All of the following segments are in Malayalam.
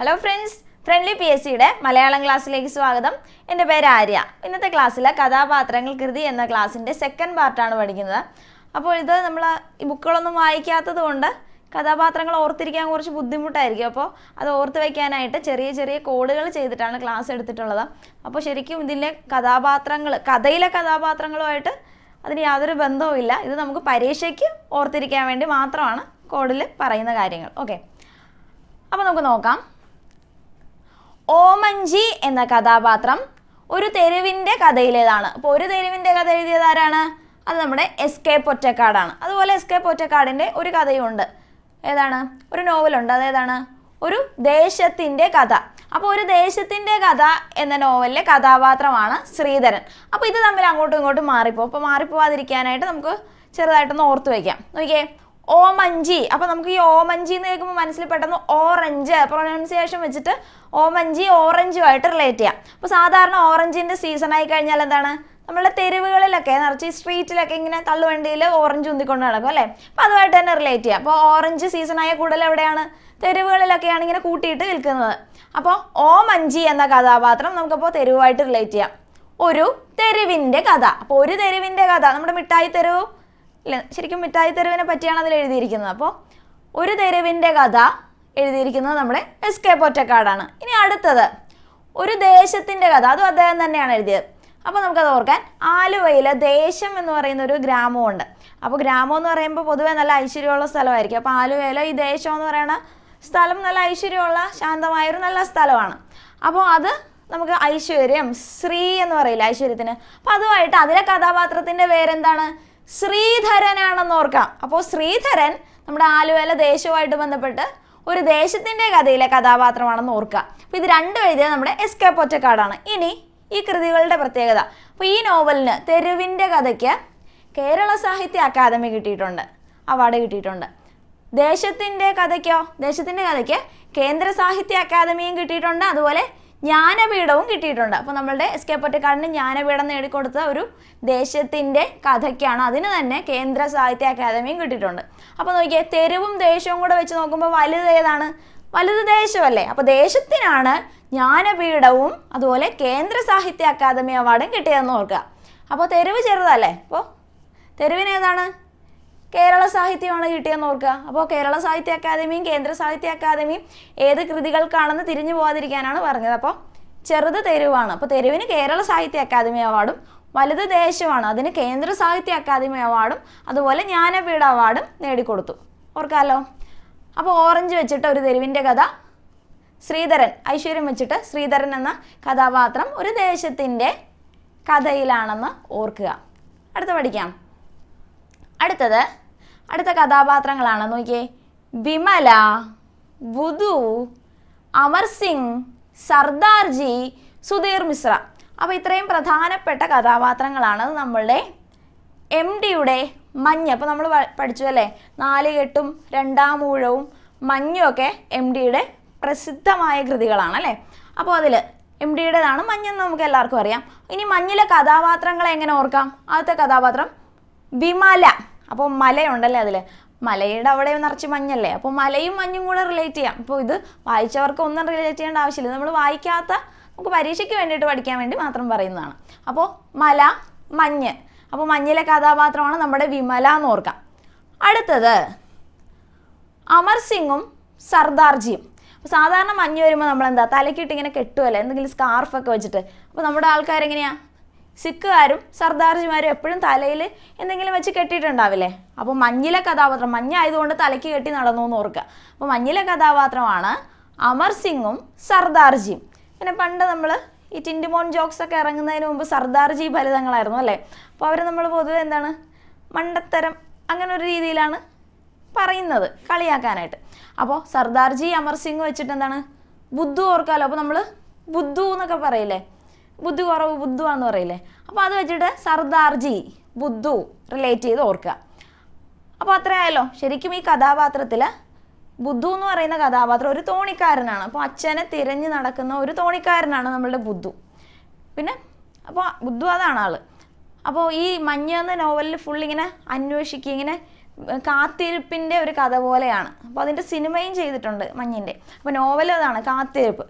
hello friends friendly P S സിയുടെ മലയാളം ക്ലാസ്സിലേക്ക് സ്വാഗതം എൻ്റെ പേര് ആര്യ ഇന്നത്തെ ക്ലാസ്സിൽ കഥാപാത്രങ്ങൾ കൃതി എന്ന ക്ലാസ്സിൻ്റെ സെക്കൻഡ് പാർട്ടാണ് പഠിക്കുന്നത് അപ്പോൾ ഇത് നമ്മൾ ഈ ബുക്കുകളൊന്നും വായിക്കാത്തത് കൊണ്ട് കഥാപാത്രങ്ങൾ ഓർത്തിരിക്കാൻ കുറച്ച് ബുദ്ധിമുട്ടായിരിക്കും അപ്പോൾ അത് ഓർത്ത് വയ്ക്കാനായിട്ട് ചെറിയ ചെറിയ കോഡുകൾ ചെയ്തിട്ടാണ് ക്ലാസ് എടുത്തിട്ടുള്ളത് അപ്പോൾ ശരിക്കും ഇതിലെ കഥാപാത്രങ്ങൾ കഥയിലെ കഥാപാത്രങ്ങളുമായിട്ട് അതിന് യാതൊരു ബന്ധവുമില്ല ഇത് നമുക്ക് പരീക്ഷയ്ക്ക് ഓർത്തിരിക്കാൻ വേണ്ടി മാത്രമാണ് കോഡിൽ പറയുന്ന കാര്യങ്ങൾ ഓക്കെ അപ്പോൾ നമുക്ക് നോക്കാം ഓമഞ്ചി എന്ന കഥാപാത്രം ഒരു തെരുവിൻ്റെ കഥയിലേതാണ് അപ്പോൾ ഒരു തെരുവിൻ്റെ കഥ എഴുതിയത് ആരാണ് അത് നമ്മുടെ എസ് കെ പൊറ്റക്കാടാണ് അതുപോലെ എസ് കെ പൊറ്റക്കാടിൻ്റെ ഒരു കഥയുമുണ്ട് ഏതാണ് ഒരു നോവലുണ്ട് അതേതാണ് ഒരു ദേശത്തിൻ്റെ കഥ അപ്പോൾ ഒരു ദേശത്തിൻ്റെ കഥ എന്ന നോവലിലെ കഥാപാത്രമാണ് ശ്രീധരൻ അപ്പോൾ ഇത് തമ്മിൽ അങ്ങോട്ടും ഇങ്ങോട്ടും മാറിപ്പോ അപ്പോൾ മാറിപ്പോവാതിരിക്കാനായിട്ട് നമുക്ക് ചെറുതായിട്ടൊന്ന് ഓർത്ത് വയ്ക്കാം നോക്കിയേ ഓമഞ്ചി അപ്പോൾ നമുക്ക് ഈ ഓമഞ്ചി എന്ന് കേൾക്കുമ്പോൾ മനസ്സിൽ പെട്ടെന്ന് ഓറഞ്ച് പ്രൊനൗൺസിയേഷൻ വെച്ചിട്ട് ഓമഞ്ചി ഓറഞ്ചുമായിട്ട് റിലേറ്റ് ചെയ്യാം അപ്പോൾ സാധാരണ ഓറഞ്ചിന്റെ സീസൺ ആയി കഴിഞ്ഞാൽ എന്താണ് നമ്മളുടെ തെരുവുകളിലൊക്കെ നിറച്ച് സ്ട്രീറ്റിലൊക്കെ ഇങ്ങനെ തള്ളുവണ്ടിയിൽ ഓറഞ്ച് ഉന്തിക്കൊണ്ട് നടക്കും അല്ലേ അപ്പോൾ അതുമായിട്ട് തന്നെ റിലേറ്റ് ചെയ്യാം അപ്പോൾ ഓറഞ്ച് സീസണായ കൂടുതൽ എവിടെയാണ് തെരുവുകളിലൊക്കെയാണ് ഇങ്ങനെ കൂട്ടിയിട്ട് വിൽക്കുന്നത് അപ്പോൾ ഓമഞ്ചി എന്ന കഥാപാത്രം നമുക്കപ്പോൾ തെരുവുമായിട്ട് റിലേറ്റ് ചെയ്യാം ഒരു തെരുവിൻ്റെ കഥ അപ്പോൾ ഒരു തെരുവിൻ്റെ കഥ നമ്മുടെ മിഠായി തെരുവ് ശരിക്കും മിഠായി തെരുവിനെ പറ്റിയാണ് അതിൽ എഴുതിയിരിക്കുന്നത് അപ്പോൾ ഒരു തെരുവിൻ്റെ കഥ എഴുതിയിരിക്കുന്നത് നമ്മുടെ എസ് കെ പൊറ്റക്കാടാണ് ഇനി അടുത്തത് ഒരു ദേശത്തിൻ്റെ കഥ അതും അദ്ദേഹം തന്നെയാണ് എഴുതിയത് അപ്പോൾ നമുക്കത് ഓർക്കാൻ ആലുവയിൽ ദേശം എന്ന് പറയുന്ന ഒരു ഗ്രാമമുണ്ട് അപ്പോൾ ഗ്രാമം എന്ന് പറയുമ്പോൾ പൊതുവേ നല്ല ഐശ്വര്യമുള്ള സ്ഥലമായിരിക്കും അപ്പോൾ ആലുവയിൽ ഈ ദേശം എന്ന് പറയുന്ന സ്ഥലം നല്ല ഐശ്വര്യമുള്ള ശാന്തമായൊരു നല്ല സ്ഥലമാണ് അപ്പോൾ അത് നമുക്ക് ഐശ്വര്യം ശ്രീ എന്ന് പറയില്ല ഐശ്വര്യത്തിന് അപ്പോൾ അതുമായിട്ട് അതിലെ കഥാപാത്രത്തിൻ്റെ പേരെന്താണ് ശ്രീധരനാണെന്ന് ഓർക്കാം അപ്പോൾ ശ്രീധരൻ നമ്മുടെ ആലുവയിലെ ദേശവുമായിട്ട് ബന്ധപ്പെട്ട് ഒരു ദേശത്തിൻ്റെ കഥയിലെ കഥാപാത്രമാണെന്ന് ഓർക്കുക അപ്പോൾ ഇത് രണ്ടും എഴുതിയത് നമ്മുടെ എസ് കെ പൊറ്റക്കാടാണ് ഇനി ഈ കൃതികളുടെ പ്രത്യേകത അപ്പോൾ ഈ നോവലിന് തെരുവിൻ്റെ കഥയ്ക്ക് കേരള സാഹിത്യ അക്കാദമി കിട്ടിയിട്ടുണ്ട് അവാർഡ് കിട്ടിയിട്ടുണ്ട് ദേശത്തിൻ്റെ കഥയ്ക്കോ ദേശത്തിൻ്റെ കഥയ്ക്ക് കേന്ദ്ര സാഹിത്യ അക്കാദമിയും കിട്ടിയിട്ടുണ്ട് അതുപോലെ ജ്ഞാനപീഠവും കിട്ടിയിട്ടുണ്ട് അപ്പോൾ നമ്മളുടെ എസ് കെ പൊറ്റക്കാടിന് ജ്ഞാനപീഠം നേടിക്കൊടുത്ത ഒരു ദേശത്തിൻ്റെ കഥയ്ക്കാണ് അതിന് തന്നെ കേന്ദ്ര സാഹിത്യ അക്കാദമിയും കിട്ടിയിട്ടുണ്ട് അപ്പോൾ നോക്കിയേ തെരുവും ദേശവും കൂടെ വെച്ച് നോക്കുമ്പോൾ വലുത് ഏതാണ് വലുത് ദേശമല്ലേ അപ്പോൾ ദേശത്തിനാണ് ജ്ഞാനപീഠവും അതുപോലെ കേന്ദ്ര സാഹിത്യ അക്കാദമി അവാർഡും കിട്ടിയതെന്ന് ഓർക്കുക അപ്പോൾ തെരുവ് ചെറുതല്ലേ അപ്പോൾ തെരുവിനേതാണ് ഏതാണ് കേരള സാഹിത്യമാണ് കിട്ടിയെന്ന് ഓർക്കുക അപ്പോൾ കേരള സാഹിത്യ അക്കാദമിയും കേന്ദ്ര സാഹിത്യ അക്കാദമിയും ഏത് കൃതികൾക്കാണെന്ന് തിരിഞ്ഞു പോകാതിരിക്കാനാണ് പറഞ്ഞത് അപ്പോൾ ചെറുത് തെരുവാണ് അപ്പോൾ തെരുവിന് കേരള സാഹിത്യ അക്കാദമി അവാർഡും വലുത് ദേശമാണ് അതിന് കേന്ദ്ര സാഹിത്യ അക്കാദമി അവാർഡും അതുപോലെ ജ്ഞാനപീഠ അവാർഡും നേടിക്കൊടുത്തു ഓർക്കാമല്ലോ അപ്പോൾ ഓറഞ്ച് വെച്ചിട്ട് ഒരു തെരുവിൻ്റെ കഥ ശ്രീധരൻ ഐശ്വര്യം വെച്ചിട്ട് ശ്രീധരൻ എന്ന കഥാപാത്രം ഒരു ദേശത്തിൻ്റെ കഥയിലാണെന്ന് ഓർക്കുക അടുത്ത് പഠിക്കാം അടുത്തത് അടുത്ത കഥാപാത്രങ്ങളാണ് നോക്കിയേ വിമല ബുധു അമർ സിംഗ് സർദാർജി സുധീർ മിശ്ര അപ്പോൾ ഇത്രയും പ്രധാനപ്പെട്ട കഥാപാത്രങ്ങളാണ് നമ്മളുടെ എം ഡിയുടെ മഞ്ഞ് അപ്പോൾ നമ്മൾ പഠിച്ചു അല്ലേ നാലുകെട്ടും രണ്ടാം ഊഴവും മഞ്ഞും ഒക്കെ എം ഡിയുടെ പ്രസിദ്ധമായ കൃതികളാണ് അല്ലേ അപ്പോൾ അതിൽ എം ഡിയുടേതാണ് മഞ്ഞെന്ന് നമുക്ക് എല്ലാവർക്കും അറിയാം ഇനി മഞ്ഞിലെ കഥാപാത്രങ്ങളെ എങ്ങനെ ഓർക്കാം ആദ്യത്തെ കഥാപാത്രം വിമല അപ്പോൾ മലയുണ്ടല്ലേ അതിൽ മലയുടെ അവിടെ നിറച്ച് മഞ്ഞല്ലേ അപ്പോൾ മലയും മഞ്ഞും കൂടെ റിലേറ്റ് ചെയ്യാം അപ്പോൾ ഇത് വായിച്ചവർക്ക് ഒന്നും റിലേറ്റ് ചെയ്യേണ്ട ആവശ്യമില്ല നമ്മൾ വായിക്കാത്ത നമുക്ക് പരീക്ഷയ്ക്ക് വേണ്ടിയിട്ട് പഠിക്കാൻ വേണ്ടി മാത്രം പറയുന്നതാണ് അപ്പോൾ മല മഞ്ഞ് അപ്പോൾ മഞ്ഞിലെ കഥാപാത്രമാണ് നമ്മുടെ വിമല എന്ന് ഓർക്കാം അടുത്തത് അമർ സിംഗും സർദാർജിയും അപ്പോൾ സാധാരണ മഞ്ഞ് വരുമ്പോൾ നമ്മൾ എന്താ തലക്കിട്ട് ഇങ്ങനെ കെട്ടുമല്ലേ എന്തെങ്കിലും സ്കാർഫൊക്കെ വെച്ചിട്ട് അപ്പോൾ നമ്മുടെ ആൾക്കാരെങ്ങനെയാണ് സിഖുകാരും സർദാർജിമാരും എപ്പോഴും തലയിൽ എന്തെങ്കിലും വെച്ച് കെട്ടിയിട്ടുണ്ടാവില്ലേ അപ്പോൾ മഞ്ഞിലെ കഥാപാത്രം മഞ്ഞ ആയതുകൊണ്ട് തലയ്ക്ക് കെട്ടി നടന്നു എന്ന് ഓർക്കുക അപ്പോൾ മഞ്ഞിലെ കഥാപാത്രമാണ് അമർ സിംഗും സർദാർജിയും പിന്നെ പണ്ട് നമ്മൾ ഈ ടിൻഡിമോൺ ജോക്സ് ഒക്കെ ഇറങ്ങുന്നതിന് മുമ്പ് സർദാർജി ഫലിതങ്ങളായിരുന്നു അല്ലേ അപ്പോൾ അവർ നമ്മൾ പൊതുവെ എന്താണ് മണ്ടത്തരം അങ്ങനെ ഒരു രീതിയിലാണ് പറയുന്നത് കളിയാക്കാനായിട്ട് അപ്പോൾ സർദാർജി അമർ സിംഗ് വെച്ചിട്ട് എന്താണ് ബുദ്ധു ഓർക്കാമല്ലോ അപ്പോൾ നമ്മൾ ബുദ്ധു എന്നൊക്കെ പറയില്ലേ ബുദ്ധി കുറവ് ബുദ്ധു എന്ന് പറയില്ലേ അപ്പോൾ അത് വെച്ചിട്ട് സർദാർജി ബുദ്ധു റിലേറ്റ് ചെയ്ത് ഓർക്കുക അപ്പോൾ അത്രയായല്ലോ ശരിക്കും ഈ കഥാപാത്രത്തിൽ ബുദ്ധു എന്ന് പറയുന്ന കഥാപാത്രം ഒരു തോണിക്കാരനാണ് അപ്പോൾ അച്ഛനെ തിരഞ്ഞു നടക്കുന്ന ഒരു തോണിക്കാരനാണ് നമ്മളുടെ ബുദ്ധു പിന്നെ അപ്പോൾ ബുദ്ധു അതാണ് ആള് അപ്പോൾ ഈ മഞ്ഞ എന്ന നോവലിൽ ഫുൾ ഇങ്ങനെ അന്വേഷിക്കുക ഇങ്ങനെ കാത്തിരിപ്പിൻ്റെ ഒരു കഥ പോലെയാണ് അപ്പോൾ അതിൻ്റെ സിനിമയും ചെയ്തിട്ടുണ്ട് മഞ്ഞിൻ്റെ അപ്പോൾ നോവൽ അതാണ് കാത്തിരിപ്പ്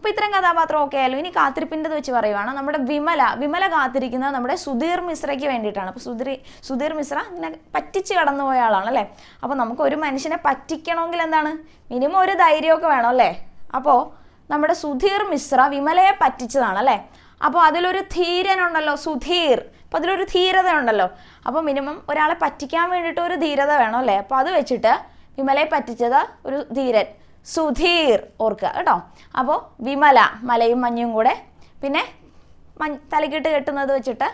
അപ്പോൾ ഇത്തരം കഥാപാത്രം ഒക്കെ ആയാലും ഇനി കാത്തിരിപ്പിൻ്റെ വെച്ച് പറയുവാണ് നമ്മുടെ വിമല വിമല കാത്തിരിക്കുന്നത് നമ്മുടെ സുധീർ മിശ്രയ്ക്ക് വേണ്ടിയിട്ടാണ് അപ്പോൾ സുധീർ സുധീർ മിശ്ര ഇങ്ങനെ പറ്റിച്ച് കടന്നുപോയ ആളാണ് അല്ലേ അപ്പോൾ നമുക്ക് ഒരു മനുഷ്യനെ പറ്റിക്കണമെങ്കിൽ എന്താണ് മിനിമം ഒരു ധൈര്യമൊക്കെ വേണം അല്ലേ അപ്പോൾ നമ്മുടെ സുധീർ മിശ്ര വിമലയെ പറ്റിച്ചതാണ് അല്ലേ അപ്പോൾ അതിലൊരു ധീരനുണ്ടല്ലോ സുധീർ അപ്പോൾ അതിലൊരു ധീരത ഉണ്ടല്ലോ അപ്പോൾ മിനിമം ഒരാളെ പറ്റിക്കാൻ വേണ്ടിയിട്ട് ഒരു ധീരത വേണം അല്ലേ അപ്പോൾ അത് വെച്ചിട്ട് വിമലയെ പറ്റിച്ചത് ഒരു ധീരൻ സുധീർ ഓർക്കുക കേട്ടോ അപ്പോൾ വിമല മലയും മഞ്ഞും കൂടെ പിന്നെ മഞ്ഞ് തലക്കിട്ട് കെട്ടുന്നത് വെച്ചിട്ട്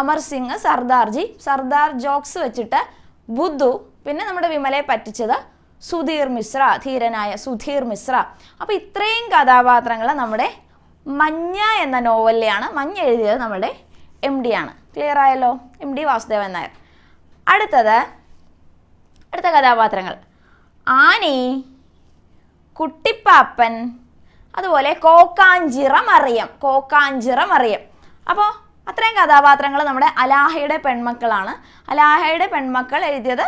അമർ സിംഗ് സർദാർജി സർദാർ ജോക്സ് വെച്ചിട്ട് ബുദ്ധു പിന്നെ നമ്മുടെ വിമലയെ പറ്റിച്ചത് സുധീർ മിശ്ര ധീരനായ സുധീർ മിശ്ര അപ്പോൾ ഇത്രയും കഥാപാത്രങ്ങൾ നമ്മുടെ മഞ്ഞ എന്ന നോവലിലെയാണ് മഞ്ഞ എഴുതിയത് നമ്മുടെ എം ഡി ആണ് ക്ലിയർ ആയല്ലോ എം ഡി വാസുദേവൻ നായർ അടുത്തത് അടുത്ത കഥാപാത്രങ്ങൾ ആനി കുട്ടിപ്പാപ്പൻ അതുപോലെ കോക്കാഞ്ചിറ മറിയം കോക്കാഞ്ചിറ മറിയം അപ്പോൾ അത്രയും കഥാപാത്രങ്ങൾ നമ്മുടെ അലാഹയുടെ പെൺമക്കളാണ് അലാഹയുടെ പെൺമക്കൾ എഴുതിയത്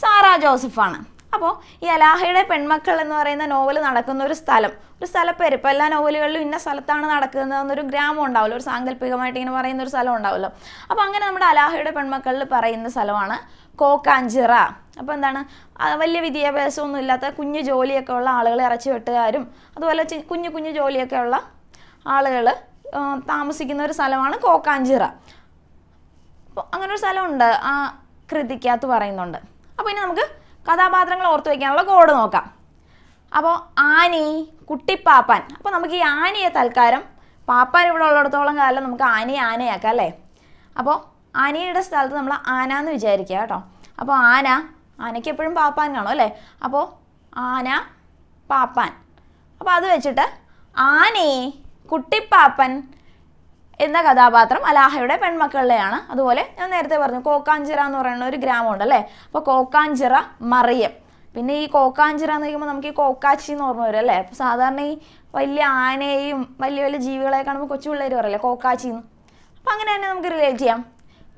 സാറാ ജോസഫാണ് അപ്പോൾ ഈ അലാഹയുടെ പെൺമക്കൾ എന്ന് പറയുന്ന നോവൽ നടക്കുന്ന ഒരു സ്ഥലം ഒരു സ്ഥലപ്പേര് ഇപ്പോൾ എല്ലാ നോവലുകളിലും ഇന്ന സ്ഥലത്താണ് നടക്കുന്നത് എന്നൊരു ഗ്രാമം ഉണ്ടാവുമല്ലോ ഒരു സാങ്കല്പികമായിട്ട് ഇങ്ങനെ പറയുന്ന ഒരു സ്ഥലം ഉണ്ടാവുമല്ലോ അപ്പോൾ അങ്ങനെ നമ്മുടെ അലാഹയുടെ പെൺമക്കളിൽ പറയുന്ന സ്ഥലമാണ് കോക്കാഞ്ചിറ അപ്പോൾ എന്താണ് വലിയ വിദ്യാഭ്യാസമൊന്നും ഇല്ലാത്ത കുഞ്ഞു ജോലിയൊക്കെ ഉള്ള ആളുകളെ ഇറച്ചി വെട്ടുകാരും അതുപോലെ കുഞ്ഞു കുഞ്ഞു ജോലിയൊക്കെ ഉള്ള ആളുകൾ താമസിക്കുന്ന ഒരു സ്ഥലമാണ് കോക്കാഞ്ചിറ അപ്പോൾ അങ്ങനെ ഒരു സ്ഥലമുണ്ട് ആ കൃതിക്കകത്ത് പറയുന്നുണ്ട് അപ്പോൾ ഇനി നമുക്ക് കഥാപാത്രങ്ങൾ ഓർത്തു വയ്ക്കാനുള്ള കോഡ് നോക്കാം അപ്പോൾ ആനി കുട്ടിപ്പാപ്പാൻ അപ്പോൾ നമുക്ക് ഈ ആനിയെ തൽക്കാരം പാപ്പാൻ ഇവിടെ ഉള്ളിടത്തോളം കാലം നമുക്ക് ആനയെ ആനയാക്കാം അല്ലേ അപ്പോൾ ആനയുടെ സ്ഥലത്ത് നമ്മൾ ആന എന്ന് വിചാരിക്കുക കേട്ടോ അപ്പോൾ ആന ആനയ്ക്ക് എപ്പോഴും പാപ്പാൻ കാണും അല്ലേ അപ്പോൾ ആന പാപ്പാൻ അപ്പോൾ അത് വെച്ചിട്ട് ആനയെ കുട്ടിപ്പാപ്പൻ എന്ന കഥാപാത്രം അലാഹയുടെ പെൺമക്കളുടെയാണ് അതുപോലെ ഞാൻ നേരത്തെ പറഞ്ഞു കോക്കാഞ്ചിറ എന്ന് പറയുന്ന ഒരു ഗ്രാമമുണ്ട് അല്ലേ അപ്പോൾ കോക്കാഞ്ചിറ മറിയം പിന്നെ ഈ കോക്കാഞ്ചിറ എന്ന് കഴിക്കുമ്പോൾ നമുക്ക് ഈ കോക്കാച്ചി എന്ന് ഓർമ്മ വരും അല്ലേ അപ്പോൾ സാധാരണ ഈ വലിയ ആനയെയും വലിയ വലിയ ജീവികളെ കാണുമ്പോൾ കൊച്ചു പിള്ളേർ പറയില്ലേ കോക്കാച്ചി എന്ന് അപ്പോൾ അങ്ങനെ തന്നെ നമുക്ക് റിലേറ്റ് ചെയ്യാം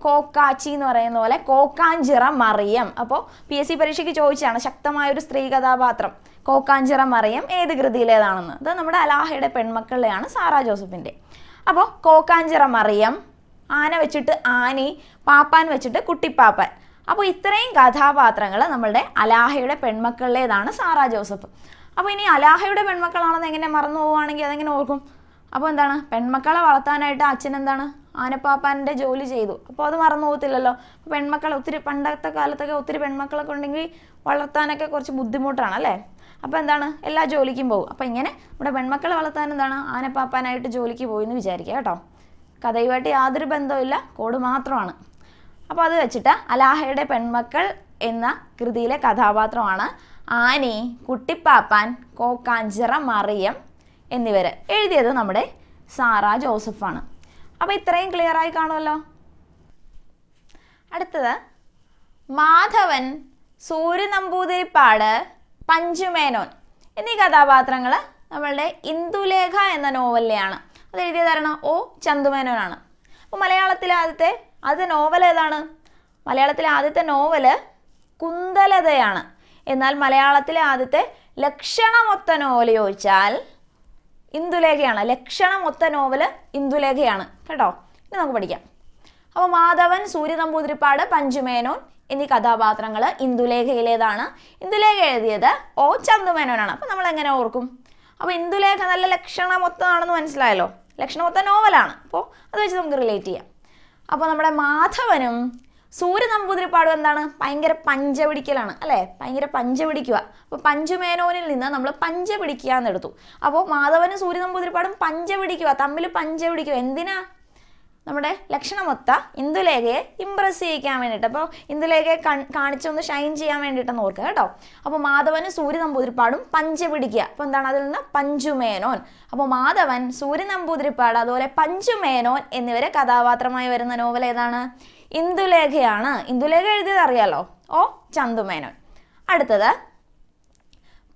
കോക്കാച്ചി എന്ന് പറയുന്ന പോലെ കോക്കാഞ്ചിറ മറിയം അപ്പോൾ പി എസ് സി പരീക്ഷയ്ക്ക് ചോദിച്ചാണ് ശക്തമായ ഒരു സ്ത്രീ കഥാപാത്രം കോക്കാഞ്ചിറ മറിയം ഏത് കൃതിയിലേതാണെന്ന് അത് നമ്മുടെ അലാഹയുടെ പെൺമക്കളുടെയാണ് സാറാ ജോസഫിൻ്റെ അപ്പോൾ കോക്കാഞ്ചിറ മറിയം ആന വെച്ചിട്ട് ആനി പാപ്പാൻ വെച്ചിട്ട് കുട്ടിപ്പാപ്പാൻ അപ്പോൾ ഇത്രയും കഥാപാത്രങ്ങൾ നമ്മളുടെ അലാഹയുടെ പെൺമക്കളുടേതാണ് സാറാ ജോസഫ് അപ്പോൾ ഇനി അലാഹയുടെ പെൺമക്കളാണെന്ന് എങ്ങനെ മറന്നു പോവുകയാണെങ്കിൽ അതെങ്ങനെ ഓർക്കും അപ്പോൾ എന്താണ് പെൺമക്കളെ വളർത്താനായിട്ട് അച്ഛൻ എന്താണ് ആനപ്പാപ്പാൻ്റെ ജോലി ചെയ്തു അപ്പോൾ അത് മറന്നു പോകത്തില്ലല്ലോ പെൺമക്കളെ ഒത്തിരി പണ്ടത്തെ കാലത്തൊക്കെ ഒത്തിരി പെൺമക്കളൊക്കെ ഉണ്ടെങ്കിൽ വളർത്താനൊക്കെ കുറച്ച് ബുദ്ധിമുട്ടാണ് അല്ലേ അപ്പോൾ എന്താണ് എല്ലാ ജോലിക്കും പോകും അപ്പോൾ ഇങ്ങനെ നമ്മുടെ പെൺമക്കളെ വളർത്താൻ എന്താണ് ആനപ്പാപ്പാനായിട്ട് ജോലിക്ക് പോയി എന്ന് വിചാരിക്കുക കേട്ടോ കഥയുമായിട്ട് യാതൊരു ബന്ധവുമില്ല കോഡ് മാത്രമാണ് അപ്പോൾ അത് വെച്ചിട്ട് അലാഹയുടെ പെൺമക്കൾ എന്ന കൃതിയിലെ കഥാപാത്രമാണ് ആനി കുട്ടിപ്പാപ്പാൻ കോക്കാഞ്ചിറ മറിയം എന്നിവർ എഴുതിയത് നമ്മുടെ സാറ ജോസഫാണ് അപ്പോൾ ഇത്രയും ക്ലിയറായി കാണുമല്ലോ അടുത്തത് മാധവൻ സൂര്യനമ്പൂതിരിപ്പാട് പഞ്ചുമേനോൻ എന്നീ കഥാപാത്രങ്ങൾ നമ്മളുടെ ഇന്ദുലേഖ എന്ന നോവലിലെയാണ് അത് എഴുതിയതാരാണ് ഓ ചന്തുമേനോനാണ് അപ്പോൾ മലയാളത്തിലെ ആദ്യത്തെ ആദ്യത്തെ നോവൽ ഏതാണ് മലയാളത്തിലെ ആദ്യത്തെ നോവല് കുന്തലതയാണ് എന്നാൽ മലയാളത്തിലെ ആദ്യത്തെ ലക്ഷണമൊത്ത നോവൽ ചോദിച്ചാൽ ഇന്ദുലേഖയാണ് ലക്ഷണമൊത്ത നോവൽ ഇന്ദുലേഖയാണ് കേട്ടോ ഇനി നമുക്ക് പഠിക്കാം അപ്പോൾ മാധവൻ സൂര്യനമ്പൂതിരിപ്പാട് പഞ്ചുമേനോൻ എന്നീ കഥാപാത്രങ്ങൾ ഇന്ദുലേഖയിലേതാണ് ഇന്ദുലേഖ എഴുതിയത് ഓ ചന്ദുമേനോനാണ് അപ്പോൾ നമ്മൾ എങ്ങനെ ഓർക്കും അപ്പോൾ ഇന്ദുലേഖ നല്ല ലക്ഷണമൊത്തമാണെന്ന് മനസ്സിലായല്ലോ ലക്ഷണമൊത്ത നോവലാണ് അപ്പോൾ അത് വെച്ച് നമുക്ക് റിലേറ്റ് ചെയ്യാം അപ്പോൾ നമ്മുടെ മാധവനും സൂര്യ നമ്പൂതിരിപ്പാടും എന്താണ് ഭയങ്കര പഞ്ച പിടിക്കലാണ് അല്ലേ ഭയങ്കര പഞ്ച പിടിക്കുക അപ്പോൾ പഞ്ചുമേനോനിൽ നിന്ന് നമ്മൾ പഞ്ച പിടിക്കുക എന്നെടുത്തു അപ്പോൾ മാധവനും സൂര്യ നമ്പൂതിരിപ്പാടും പഞ്ച പിടിക്കുക തമ്മിൽ പഞ്ച പിടിക്കുക എന്തിനാ നമ്മുടെ ലക്ഷണമൊത്ത ഇന്ദുലേഖയെ ഇമ്പ്രസ് ചെയ്യിക്കാൻ വേണ്ടിയിട്ട് അപ്പോൾ ഇന്ദുലേഖയെ കാണിച്ചൊന്ന് ഷൈൻ ചെയ്യാൻ വേണ്ടിയിട്ടെന്ന് ഓർക്കുക കേട്ടോ അപ്പോൾ മാധവന് സൂര്യ നമ്പൂതിരിപ്പാടും പഞ്ച് പിടിക്കുക അപ്പോൾ എന്താണ് അതിൽ നിന്ന് പഞ്ചുമേനോൻ അപ്പോൾ മാധവൻ സൂര്യ നമ്പൂതിരിപ്പാട് അതുപോലെ പഞ്ചുമേനോൻ എന്നിവരെ കഥാപാത്രമായി വരുന്ന നോവൽ ഏതാണ് ഇന്ദുലേഖയാണ് ഇന്ദുലേഖ എഴുതിയത് അറിയാലോ ഓ ചന്തുമേനോൻ അടുത്തത്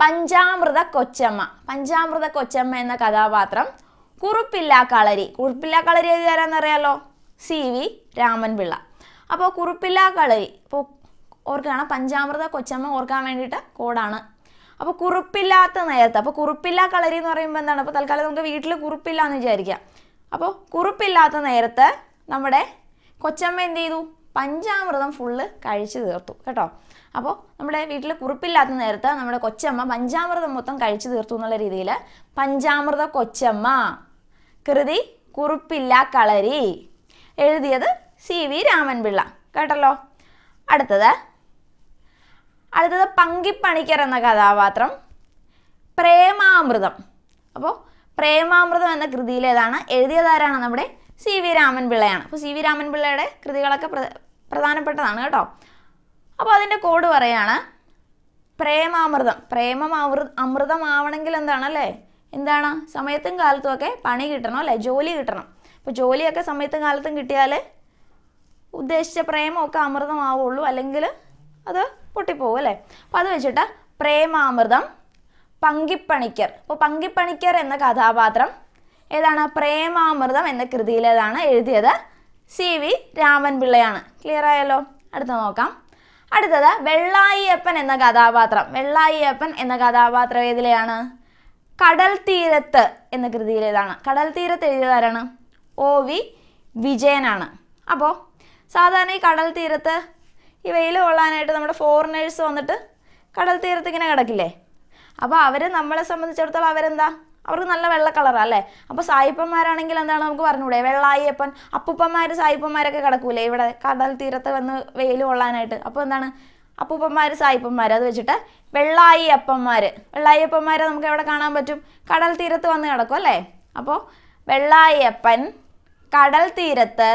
പഞ്ചാമൃത കൊച്ചമ്മ പഞ്ചാമൃത കൊച്ചമ്മ എന്ന കഥാപാത്രം കുറുപ്പില്ലാ കളരി കുറുപ്പില്ലാ കളരി ഏതാരാന്നറിയാലോ സി വി രാമൻപിള്ള അപ്പോൾ കുറുപ്പില്ലാ കളരി ഇപ്പോൾ ഓർക്കുകയാണ് പഞ്ചാമൃത കൊച്ചമ്മ ഓർക്കാൻ വേണ്ടിയിട്ട് കോഡാണ് അപ്പോൾ കുറുപ്പില്ലാത്ത നേരത്തെ അപ്പോൾ കുറുപ്പില്ലാ കളരി എന്ന് പറയുമ്പോൾ എന്താണ് അപ്പോൾ തൽക്കാലം നമുക്ക് വീട്ടിൽ കുറുപ്പില്ല എന്ന് വിചാരിക്കാം അപ്പോൾ കുറുപ്പില്ലാത്ത നേരത്ത് നമ്മുടെ കൊച്ചമ്മ എന്ത് ചെയ്തു പഞ്ചാമൃതം ഫുള്ള് കഴിച്ചു തീർത്തു കേട്ടോ അപ്പോൾ നമ്മുടെ വീട്ടിൽ കുറുപ്പില്ലാത്ത നേരത്ത് നമ്മുടെ കൊച്ചമ്മ പഞ്ചാമൃതം മൊത്തം കഴിച്ചു തീർത്തു എന്നുള്ള രീതിയിൽ പഞ്ചാമൃത കൊച്ചമ്മ കൃതി കുറുപ്പില്ല കളരി എഴുതിയത് സി വി രാമൻപിള്ള കേട്ടല്ലോ അടുത്തത് അടുത്തത് പങ്കിപ്പണിക്കർ എന്ന കഥാപാത്രം പ്രേമാമൃതം അപ്പോൾ പ്രേമാമൃതം എന്ന കൃതിയിലേതാണ് എഴുതിയതാരാണ് നമ്മുടെ സി വി രാമൻപിള്ളയാണ് അപ്പോൾ സി വി രാമൻപിള്ളയുടെ കൃതികളൊക്കെ പ്രധാനപ്പെട്ടതാണ് കേട്ടോ അപ്പോൾ അതിൻ്റെ കോഡ് പറയാണ് പ്രേമാമൃതം പ്രേമം അമൃ അമൃതമാവണമെങ്കിൽ എന്താണ് അല്ലേ എന്താണ് സമയത്തും കാലത്തും ഒക്കെ പണി കിട്ടണം അല്ലേ ജോലി കിട്ടണം അപ്പോൾ ജോലിയൊക്കെ സമയത്തും കാലത്തും കിട്ടിയാൽ ഉദ്ദേശിച്ച പ്രേമമൊക്കെ അമൃതമാവുള്ളൂ അല്ലെങ്കിൽ അത് പൊട്ടിപ്പോകും അല്ലേ അപ്പോൾ അത് വെച്ചിട്ട് പ്രേമാമൃതം പങ്കിപ്പണിക്കർ അപ്പോൾ പങ്കിപ്പണിക്കർ എന്ന കഥാപാത്രം ഏതാണ് പ്രേമാമൃതം എന്ന കൃതിയിലേതാണ് എഴുതിയത് സി വി രാമൻപിള്ളയാണ് ക്ലിയർ ആയല്ലോ അടുത്ത് നോക്കാം അടുത്തത് വെള്ളായിയപ്പൻ എന്ന കഥാപാത്രം വെള്ളായിയപ്പൻ എന്ന കഥാപാത്രം ഏതിലെയാണ് കടൽ തീരത്ത് എന്ന കൃതിയിലേതാണ് കടൽ തീരത്ത് എഴുതിയതാരാണ് ഒ വി വിജയനാണ് അപ്പോൾ സാധാരണ ഈ കടൽ തീരത്ത് ഈ വെയിൽ കൊള്ളാനായിട്ട് നമ്മുടെ ഫോറിനേഴ്സ് വന്നിട്ട് കടൽ തീരത്ത് ഇങ്ങനെ കിടക്കില്ലേ അപ്പോൾ അവർ നമ്മളെ സംബന്ധിച്ചിടത്തോളം അവരെന്താ അവർക്ക് നല്ല വെള്ള കളറാണ് അല്ലേ അപ്പോൾ സായിപ്പന്മാരാണെങ്കിൽ എന്താണ് നമുക്ക് പറഞ്ഞുകൂടെ വെള്ളായിയപ്പൻ അപ്പൂപ്പന്മാർ സായിപ്പന്മാരൊക്കെ കിടക്കൂലേ ഇവിടെ കടൽ തീരത്ത് വന്ന് വെയിൽ കൊള്ളാനായിട്ട് അപ്പോൾ എന്താണ് അപ്പൂപ്പന്മാർ സായിപ്പന്മാർ അത് വെച്ചിട്ട് വെള്ളായി അപ്പന്മാർ വെള്ളായി അപ്പന്മാരെ നമുക്ക് എവിടെ കാണാൻ പറ്റും കടൽ തീരത്ത് വന്ന് കിടക്കും അല്ലേ അപ്പോൾ അപ്പൻ കടൽ തീരത്ത്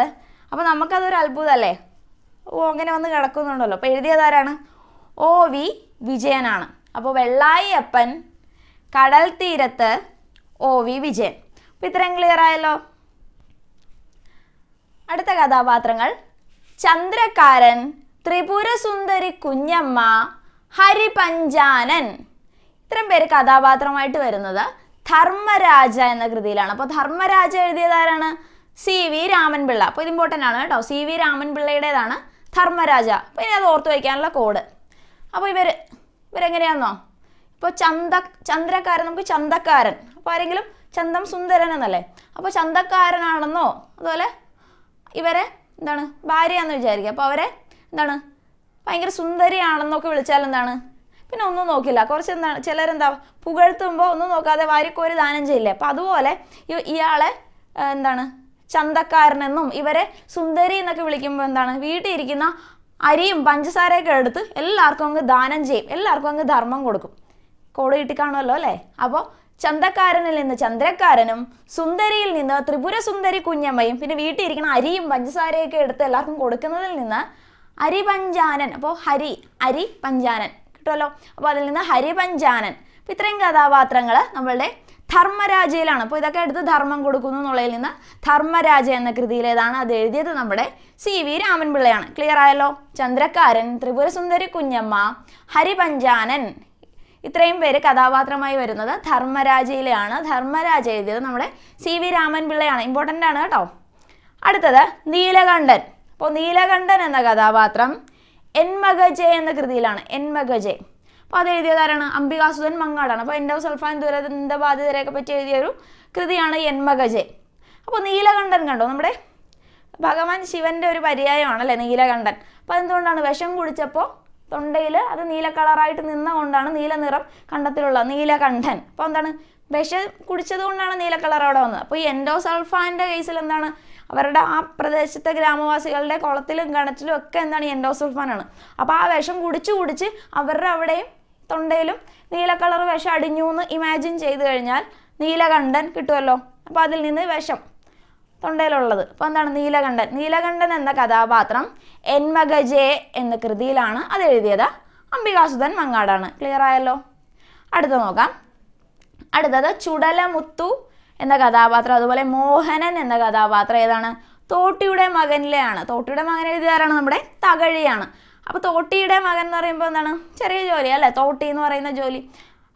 അപ്പോൾ നമുക്കതൊരു അത്ഭുതമല്ലേ ഓ അങ്ങനെ വന്ന് കിടക്കുന്നുണ്ടല്ലോ അപ്പോൾ എഴുതിയതാരാണ് ഓ വി വിജയനാണ് അപ്പോൾ അപ്പൻ കടൽ തീരത്ത് ഓ വി വിജയൻ അപ്പോൾ ഇത്രയും ക്ലിയർ ആയല്ലോ അടുത്ത കഥാപാത്രങ്ങൾ ചന്ദ്രക്കാരൻ ത്രിപുര സുന്ദരി കുഞ്ഞമ്മ ഹരിപഞ്ചാനൻ ഇത്രയും പേര് കഥാപാത്രമായിട്ട് വരുന്നത് ധർമ്മരാജ എന്ന കൃതിയിലാണ് അപ്പോൾ ധർമ്മരാജ എഴുതിയതാരാണ് സി വി രാമൻപിള്ള അപ്പോൾ ഇത് ഇമ്പോർട്ടൻ്റ് ആണ് കേട്ടോ സി വി രാമൻപിള്ളയുടേതാണ് ധർമ്മരാജ അപ്പോൾ ഇനി അത് ഓർത്തു വയ്ക്കാനുള്ള കോഡ് അപ്പോൾ ഇവർ ഇവരെങ്ങനെയാണെന്നോ ഇപ്പോൾ ചന്ത ചന്ദ്രക്കാരൻ നമുക്ക് ചന്തക്കാരൻ അപ്പോൾ ആരെങ്കിലും ചന്തം സുന്ദരൻ എന്നല്ലേ അപ്പോൾ ചന്തക്കാരനാണെന്നോ അതുപോലെ ഇവരെ എന്താണ് ഭാര്യയാണെന്ന് വിചാരിക്കുക അപ്പോൾ അവരെ എന്താണ് ഭയങ്കര സുന്ദരിയാണെന്നൊക്കെ വിളിച്ചാൽ എന്താണ് പിന്നെ ഒന്നും നോക്കില്ല കുറച്ച് എന്താണ് ചിലരെന്താ പുകഴ്ത്തുമ്പോൾ ഒന്നും നോക്കാതെ വാരിക്കോരി ദാനം ചെയ്യില്ലേ അപ്പം അതുപോലെ ഇയാളെ എന്താണ് ചന്തക്കാരനെന്നും ഇവരെ സുന്ദരി എന്നൊക്കെ വിളിക്കുമ്പോൾ എന്താണ് വീട്ടിൽ ഇരിക്കുന്ന അരിയും പഞ്ചസാരയൊക്കെ എടുത്ത് എല്ലാവർക്കും അങ്ങ് ദാനം ചെയ്യും എല്ലാവർക്കും അങ്ങ് ധർമ്മം കൊടുക്കും കോട് കിട്ടിക്കാണുമല്ലോ അല്ലേ അപ്പോൾ ചന്തക്കാരനിൽ നിന്ന് ചന്ദ്രക്കാരനും സുന്ദരിയിൽ നിന്ന് ത്രിപുര സുന്ദരി കുഞ്ഞമ്മയും പിന്നെ വീട്ടിൽ ഇരിക്കുന്ന അരിയും പഞ്ചസാരയൊക്കെ എടുത്ത് എല്ലാവർക്കും കൊടുക്കുന്നതിൽ നിന്ന് ഹരിപഞ്ചാനൻ അപ്പോൾ ഹരി അരി പഞ്ചാനൻ കിട്ടുമല്ലോ അപ്പോൾ അതിൽ നിന്ന് ഹരിപഞ്ചാനൻ അപ്പം ഇത്രയും കഥാപാത്രങ്ങൾ നമ്മളുടെ ധർമ്മരാജയിലാണ് അപ്പോൾ ഇതൊക്കെ എടുത്ത് ധർമ്മം കൊടുക്കുന്നു എന്നുള്ളതിൽ നിന്ന് ധർമ്മരാജ എന്ന കൃതിയിലേതാണ് അത് എഴുതിയത് നമ്മുടെ സി വി രാമൻപിള്ളയാണ് ക്ലിയർ ആയല്ലോ ചന്ദ്രക്കാരൻ ത്രിപുരസുന്ദരി കുഞ്ഞമ്മ ഹരിപഞ്ചാനൻ ഇത്രയും പേര് കഥാപാത്രമായി വരുന്നത് ധർമ്മരാജയിലെയാണ് ധർമ്മരാജ എഴുതിയത് നമ്മുടെ സി വി രാമൻപിള്ളയാണ് ഇമ്പോർട്ടൻ്റ് ആണ് കേട്ടോ അടുത്തത് നീലകണ്ഠൻ അപ്പോൾ നീലകണ്ഠൻ എന്ന കഥാപാത്രം എൻമഗജെ എന്ന കൃതിയിലാണ് എൻമഗജെ അപ്പോൾ അത് എഴുതിയതാരാണ് അംബികാസുധൻ മങ്ങാടാണ് അപ്പോൾ എൻ്റെ സൽഫാൻ ദുരന്ത ബാധിതരെയൊക്കെ പറ്റി എഴുതിയ ഒരു കൃതിയാണ് എൻമഗജെ അപ്പോൾ നീലകണ്ഠൻ കണ്ടോ നമ്മുടെ ഭഗവാൻ ശിവന്റെ ഒരു പര്യായമാണല്ലേ നീലകണ്ഠൻ അപ്പോൾ അതെന്തുകൊണ്ടാണ് വിഷം കുടിച്ചപ്പോൾ തൊണ്ടയിൽ അത് നീല കളറായിട്ട് നിന്നുകൊണ്ടാണ് നീല നിറം കണ്ടത്തിലുള്ളത് നീലകണ്ഠൻ അപ്പോൾ എന്താണ് വിഷം കുടിച്ചത് കൊണ്ടാണ് നീല കളർ അവിടെ വന്നത് അപ്പോൾ ഈ എൻഡോസൾഫാൻ്റെ കേസിൽ എന്താണ് അവരുടെ ആ പ്രദേശത്തെ ഗ്രാമവാസികളുടെ കുളത്തിലും കിണറ്റിലും ഒക്കെ എന്താണ് എൻഡോസൾഫാനാണ് അപ്പോൾ ആ വിഷം കുടിച്ച് കുടിച്ച് അവരുടെ അവിടെയും തൊണ്ടയിലും നീല കളർ വിഷം അടിഞ്ഞു എന്ന് ഇമാജിൻ ചെയ്ത് കഴിഞ്ഞാൽ നീലകണ്ഠൻ കിട്ടുമല്ലോ അപ്പോൾ അതിൽ നിന്ന് വിഷം തൊണ്ടയിലുള്ളത് അപ്പോൾ എന്താണ് നീലകണ്ഠൻ നീലകണ്ഠൻ എന്ന കഥാപാത്രം എൻമഗജേ എന്ന കൃതിയിലാണ് അത് എഴുതിയത് അംബികാസുധൻ മങ്ങാടാണ് ക്ലിയർ ആയല്ലോ അടുത്ത നോക്കാം അടുത്തത് ചുടലമുത്തു എന്ന കഥാപാത്രം അതുപോലെ മോഹനൻ എന്ന കഥാപാത്രം ഏതാണ് തോട്ടിയുടെ മകനിലെയാണ് തോട്ടിയുടെ മകൻ എഴുതിയതാരാണ് നമ്മുടെ തകഴിയാണ് അപ്പോൾ തോട്ടിയുടെ മകൻ എന്ന് പറയുമ്പോൾ എന്താണ് ചെറിയ ജോലി അല്ലേ തോട്ടി എന്ന് പറയുന്ന ജോലി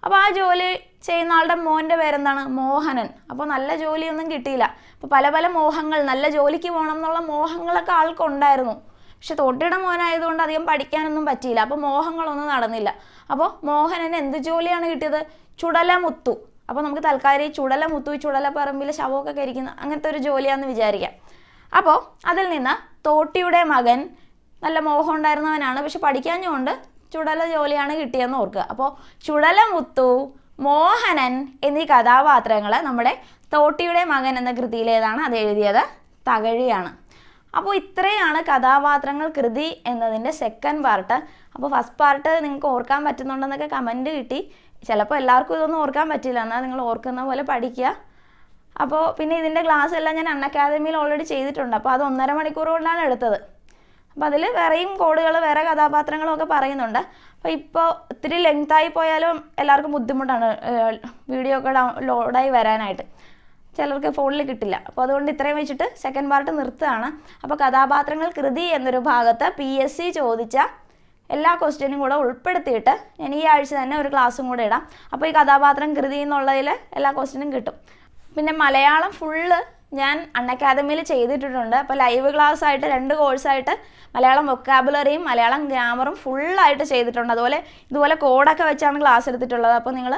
അപ്പോൾ ആ ജോലി ചെയ്യുന്ന ആളുടെ മോൻ്റെ പേരെന്താണ് മോഹനൻ അപ്പോൾ നല്ല ജോലിയൊന്നും കിട്ടിയില്ല അപ്പോൾ പല പല മോഹങ്ങൾ നല്ല ജോലിക്ക് പോകണം എന്നുള്ള മോഹങ്ങളൊക്കെ ആൾക്കുണ്ടായിരുന്നു പക്ഷെ തോട്ടിയുടെ മോനായതുകൊണ്ട് അധികം പഠിക്കാനൊന്നും പറ്റിയില്ല അപ്പോൾ മോഹങ്ങളൊന്നും നടന്നില്ല അപ്പോൾ മോഹനന് എന്ത് ജോലിയാണ് കിട്ടിയത് ചുടലമുത്തു അപ്പോൾ നമുക്ക് തൽക്കാലം ഈ ചുടല മുത്തു ചുടല പറമ്പിൽ ശവമൊക്കെ കരിക്കുന്ന അങ്ങനത്തെ ഒരു ജോലിയാണെന്ന് വിചാരിക്കാം അപ്പോൾ അതിൽ നിന്ന് തോട്ടിയുടെ മകൻ നല്ല മോഹം ഉണ്ടായിരുന്നവനാണ് പക്ഷെ പഠിക്കാഞ്ഞുകൊണ്ട് ചുടല ജോലിയാണ് കിട്ടിയെന്ന് ഓർക്കുക അപ്പോൾ ചുടല മുത്തു മോഹനൻ എന്നീ കഥാപാത്രങ്ങൾ നമ്മുടെ തോട്ടിയുടെ മകൻ എന്ന കൃതിയിലേതാണ് അത് എഴുതിയത് തകഴിയാണ് അപ്പോൾ ഇത്രയാണ് കഥാപാത്രങ്ങൾ കൃതി എന്നതിൻ്റെ സെക്കൻഡ് പാർട്ട് അപ്പോൾ ഫസ്റ്റ് പാർട്ട് നിങ്ങൾക്ക് ഓർക്കാൻ പറ്റുന്നുണ്ടെന്നൊക്കെ കമൻറ്റ് കിട്ടി ചിലപ്പോൾ എല്ലാവർക്കും ഇതൊന്നും ഓർക്കാൻ പറ്റില്ല എന്നാൽ നിങ്ങൾ ഓർക്കുന്ന പോലെ പഠിക്കുക അപ്പോൾ പിന്നെ ഇതിൻ്റെ ക്ലാസ് എല്ലാം ഞാൻ അൺ അക്കാദമിയിൽ ഓൾറെഡി ചെയ്തിട്ടുണ്ട് അപ്പോൾ അത് ഒന്നര മണിക്കൂർ കൊണ്ടാണ് എടുത്തത് അപ്പോൾ അതിൽ വേറെയും കോഡുകൾ വേറെ കഥാപാത്രങ്ങളും ഒക്കെ പറയുന്നുണ്ട് അപ്പോൾ ഇപ്പോൾ ഒത്തിരി ലെങ്തായി പോയാലും എല്ലാവർക്കും ബുദ്ധിമുട്ടാണ് വീഡിയോ ഒക്കെ ലോഡായി വരാനായിട്ട് ചിലർക്ക് ഫോണിൽ കിട്ടില്ല അപ്പോൾ അതുകൊണ്ട് ഇത്രയും വെച്ചിട്ട് സെക്കൻഡ് പാർട്ട് നിർത്തുകയാണ് അപ്പോൾ കഥാപാത്രങ്ങൾ കൃതി എന്നൊരു ഭാഗത്ത് പി എസ് സി ചോദിച്ച എല്ലാ ക്വസ്റ്റ്യനും കൂടെ ഉൾപ്പെടുത്തിയിട്ട് ഞാൻ ഈ ആഴ്ച തന്നെ ഒരു ക്ലാസ്സും കൂടെ ഇടാം അപ്പോൾ ഈ കഥാപാത്രം കൃതി എന്നുള്ളതിൽ എല്ലാ ക്വസ്റ്റ്യനും കിട്ടും പിന്നെ മലയാളം ഫുള്ള് ഞാൻ അക്കാദമിയിൽ ചെയ്തിട്ടിട്ടുണ്ട് അപ്പോൾ ലൈവ് ക്ലാസ് ആയിട്ട് രണ്ട് കോഴ്സായിട്ട് മലയാളം വൊക്കാബുലറിയും മലയാളം ഗ്രാമറും ഫുള്ളായിട്ട് ചെയ്തിട്ടുണ്ട് അതുപോലെ ഇതുപോലെ കോഡൊക്കെ വെച്ചാണ് ക്ലാസ് എടുത്തിട്ടുള്ളത് അപ്പോൾ നിങ്ങൾ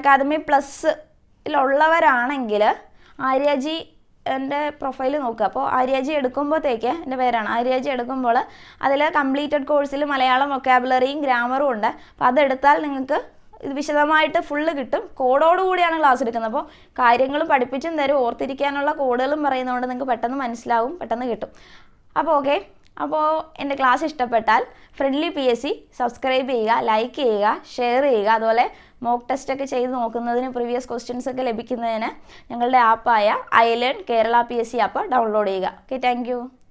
അക്കാദമി പ്ലസ്സിലുള്ളവരാണെങ്കിൽ ആര്യജി എൻ്റെ പ്രൊഫൈൽ നോക്കുക അപ്പോൾ ആര്യാജി എടുക്കുമ്പോഴത്തേക്ക് എൻ്റെ പേരാണ് ആര്യാജി എടുക്കുമ്പോൾ അതിൽ കംപ്ലീറ്റഡ് കോഴ്സിൽ മലയാളം വൊക്കാബുലറിയും ഗ്രാമറും ഉണ്ട് അപ്പോൾ അതെടുത്താൽ നിങ്ങൾക്ക് ഇത് വിശദമായിട്ട് ഫുള്ള് കിട്ടും കോഡോടുകൂടിയാണ് ക്ലാസ് എടുക്കുന്നത് അപ്പോൾ കാര്യങ്ങൾ പഠിപ്പിച്ചും തരും ഓർത്തിരിക്കാനുള്ള കോഡുകളും പറയുന്നതുകൊണ്ട് നിങ്ങൾക്ക് പെട്ടെന്ന് മനസ്സിലാവും പെട്ടെന്ന് കിട്ടും അപ്പോൾ ഓക്കെ അപ്പോൾ എൻ്റെ ക്ലാസ് ഇഷ്ടപ്പെട്ടാൽ friendly P S C subscribe ചെയ്യുക ലൈക്ക് ചെയ്യുക ഷെയർ ചെയ്യുക അതുപോലെ മോക്ക് ടെസ്റ്റ് ഒക്കെ ചെയ്ത് നോക്കുന്നതിന് പ്രീവിയസ് ക്വസ്റ്റ്യൻസ് ഒക്കെ ലഭിക്കുന്നതിന് ഞങ്ങളുടെ ആപ്പായ iLearn Kerala P S C app download ചെയ്യുക ഓക്കെ താങ്ക്